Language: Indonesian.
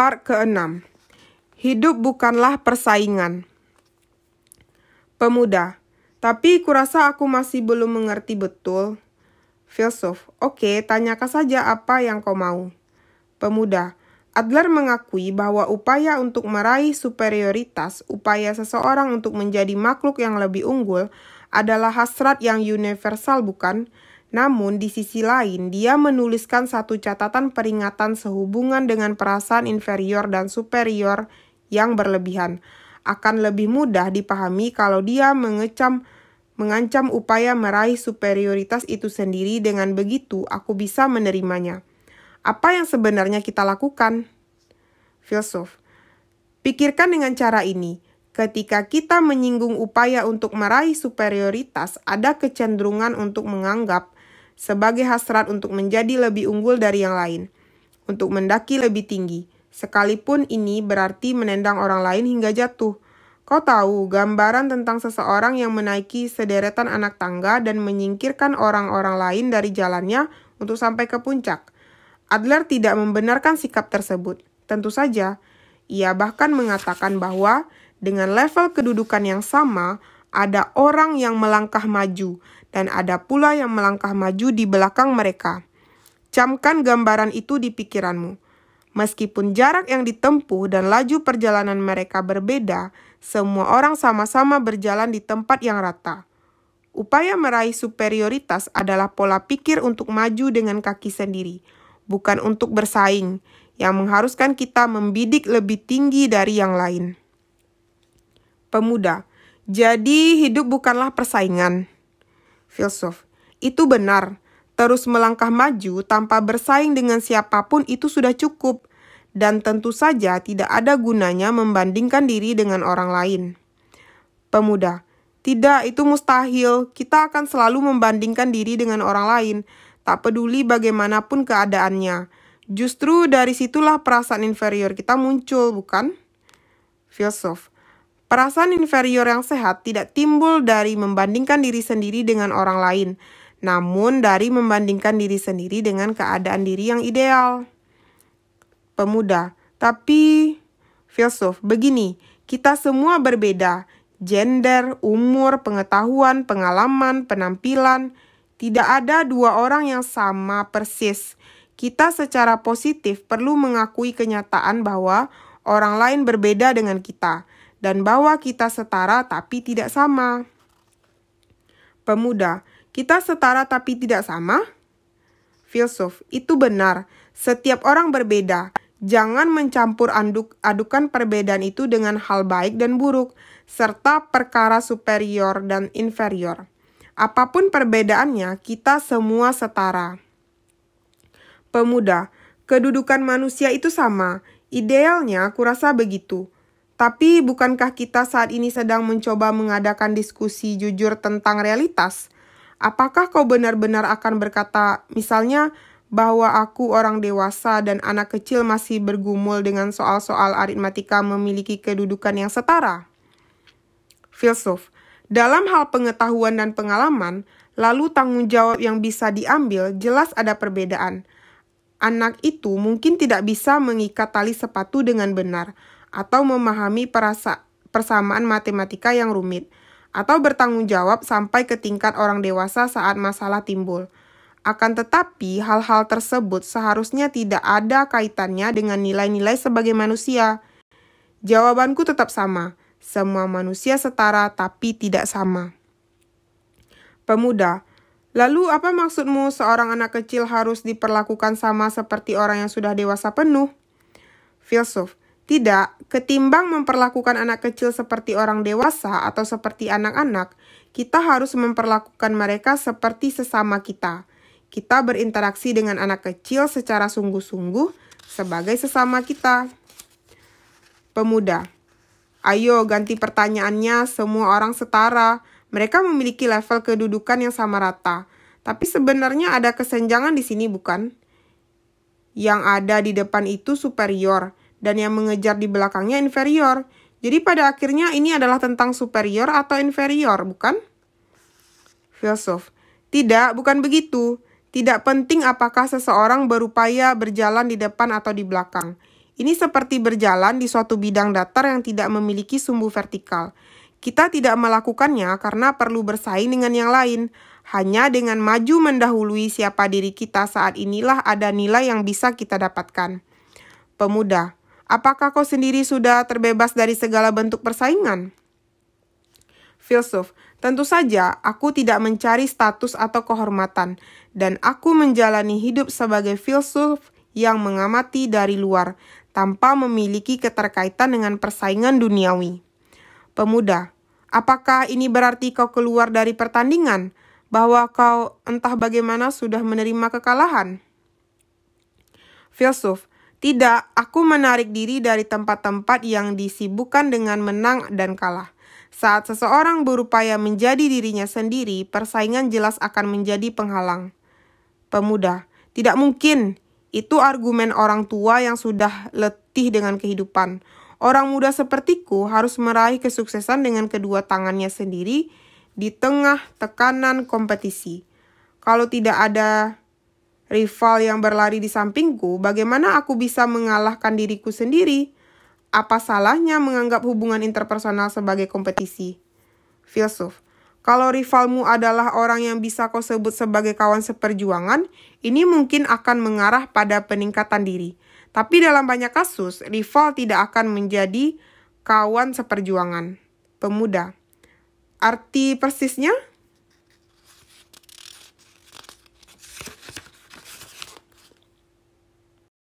Part ke-6 Hidup bukanlah persaingan Pemuda Tapi kurasa aku masih belum mengerti betul Filsuf Oke, tanyakan saja apa yang kau mau Pemuda Adler mengakui bahwa upaya untuk meraih superioritas, upaya seseorang untuk menjadi makhluk yang lebih unggul, adalah hasrat yang universal, bukan? Namun, di sisi lain, dia menuliskan satu catatan peringatan sehubungan dengan perasaan inferior dan superior yang berlebihan. Akan lebih mudah dipahami kalau dia mengecam mengancam upaya meraih superioritas itu sendiri dengan begitu aku bisa menerimanya. Apa yang sebenarnya kita lakukan? Filsuf, pikirkan dengan cara ini. Ketika kita menyinggung upaya untuk meraih superioritas, ada kecenderungan untuk menganggap sebagai hasrat untuk menjadi lebih unggul dari yang lain, untuk mendaki lebih tinggi, sekalipun ini berarti menendang orang lain hingga jatuh. Kau tahu gambaran tentang seseorang yang menaiki sederetan anak tangga dan menyingkirkan orang-orang lain dari jalannya untuk sampai ke puncak. Adler tidak membenarkan sikap tersebut. Tentu saja, ia bahkan mengatakan bahwa dengan level kedudukan yang sama, ada orang yang melangkah maju, dan ada pula yang melangkah maju di belakang mereka. Camkan gambaran itu di pikiranmu. Meskipun jarak yang ditempuh dan laju perjalanan mereka berbeda, semua orang sama-sama berjalan di tempat yang rata. Upaya meraih superioritas adalah pola pikir untuk maju dengan kaki sendiri, bukan untuk bersaing, yang mengharuskan kita membidik lebih tinggi dari yang lain. Pemuda, jadi hidup bukanlah persaingan. Filsuf, itu benar. Terus melangkah maju tanpa bersaing dengan siapapun itu sudah cukup. Dan tentu saja tidak ada gunanya membandingkan diri dengan orang lain. Pemuda, tidak itu mustahil. Kita akan selalu membandingkan diri dengan orang lain, tak peduli bagaimanapun keadaannya. Justru dari situlah perasaan inferior kita muncul, bukan? Filsuf, Perasaan inferior yang sehat tidak timbul dari membandingkan diri sendiri dengan orang lain, namun dari membandingkan diri sendiri dengan keadaan diri yang ideal. Pemuda, tapi filsuf begini: kita semua berbeda, gender, umur, pengetahuan, pengalaman, penampilan. Tidak ada dua orang yang sama persis. Kita secara positif perlu mengakui kenyataan bahwa orang lain berbeda dengan kita dan bahwa kita setara tapi tidak sama. Pemuda, kita setara tapi tidak sama? Filsuf, itu benar. Setiap orang berbeda. Jangan mencampur anduk, adukan perbedaan itu dengan hal baik dan buruk, serta perkara superior dan inferior. Apapun perbedaannya, kita semua setara. Pemuda, kedudukan manusia itu sama. Idealnya, kurasa begitu tapi bukankah kita saat ini sedang mencoba mengadakan diskusi jujur tentang realitas? Apakah kau benar-benar akan berkata, misalnya, bahwa aku orang dewasa dan anak kecil masih bergumul dengan soal-soal aritmatika memiliki kedudukan yang setara? Filsuf, dalam hal pengetahuan dan pengalaman, lalu tanggung jawab yang bisa diambil jelas ada perbedaan. Anak itu mungkin tidak bisa mengikat tali sepatu dengan benar, atau memahami perasa persamaan matematika yang rumit, atau bertanggung jawab sampai ke tingkat orang dewasa saat masalah timbul. Akan tetapi, hal-hal tersebut seharusnya tidak ada kaitannya dengan nilai-nilai sebagai manusia. Jawabanku tetap sama: semua manusia setara, tapi tidak sama. Pemuda, Lalu apa maksudmu seorang anak kecil harus diperlakukan sama seperti orang yang sudah dewasa penuh? Filsuf, tidak, ketimbang memperlakukan anak kecil seperti orang dewasa atau seperti anak-anak, kita harus memperlakukan mereka seperti sesama kita. Kita berinteraksi dengan anak kecil secara sungguh-sungguh sebagai sesama kita. Pemuda, ayo ganti pertanyaannya, semua orang setara. Mereka memiliki level kedudukan yang sama rata. Tapi sebenarnya ada kesenjangan di sini bukan? Yang ada di depan itu superior, dan yang mengejar di belakangnya inferior. Jadi pada akhirnya ini adalah tentang superior atau inferior, bukan? Filsuf. Tidak, bukan begitu. Tidak penting apakah seseorang berupaya berjalan di depan atau di belakang. Ini seperti berjalan di suatu bidang datar yang tidak memiliki sumbu vertikal. Kita tidak melakukannya karena perlu bersaing dengan yang lain. Hanya dengan maju mendahului siapa diri kita saat inilah ada nilai yang bisa kita dapatkan. Pemuda, Apakah kau sendiri sudah terbebas dari segala bentuk persaingan? Filsuf, tentu saja aku tidak mencari status atau kehormatan, dan aku menjalani hidup sebagai filsuf yang mengamati dari luar tanpa memiliki keterkaitan dengan persaingan duniawi. Pemuda, apakah ini berarti kau keluar dari pertandingan? Bahwa kau entah bagaimana sudah menerima kekalahan? Filsuf, tidak, aku menarik diri dari tempat-tempat yang disibukkan dengan menang dan kalah. Saat seseorang berupaya menjadi dirinya sendiri, persaingan jelas akan menjadi penghalang. Pemuda, tidak mungkin. Itu argumen orang tua yang sudah letih dengan kehidupan. Orang muda sepertiku harus meraih kesuksesan dengan kedua tangannya sendiri di tengah tekanan kompetisi. Kalau tidak ada rival yang berlari di sampingku, bagaimana aku bisa mengalahkan diriku sendiri? Apa salahnya menganggap hubungan interpersonal sebagai kompetisi? Filsuf, kalau rivalmu adalah orang yang bisa kau sebut sebagai kawan seperjuangan, ini mungkin akan mengarah pada peningkatan diri. Tapi dalam banyak kasus, rival tidak akan menjadi kawan seperjuangan. Pemuda. Arti persisnya,